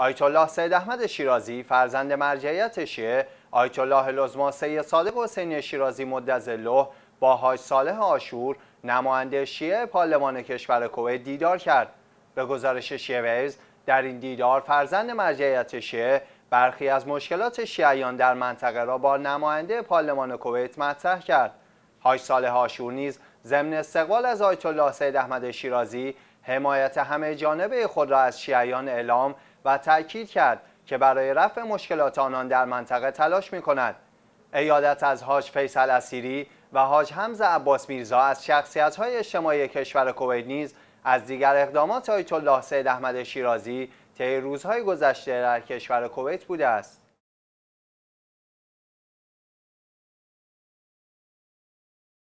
آیت الله سید احمد شیرازی فرزند مرجعیت شیعه آیت الله لزما سید صادق حسینی شیرازی مدظله با حاج صالح آشور نماینده شیعه پارلمان کشور کویت دیدار کرد به گزارش شیویز، در این دیدار فرزند مرجعیت شیعه برخی از مشکلات شیعیان در منطقه را با نماینده پارلمان کویت مطرح کرد حاج صالح آشور نیز ضمن استقبال از آیت الله سید احمد شیرازی حمایت همه جانبه خود را از شیعیان اعلام و تأکید کرد که برای رفع مشکلات آنان در منطقه تلاش می کند. ایادت از حاج فیصل اسیری و حاج حمز عباس میرزا از شخصیت های اجتماعی کشور کویت نیز از دیگر اقدامات آیت الله سید احمد شیرازی طی روزهای گذشته در کشور کویت بوده است.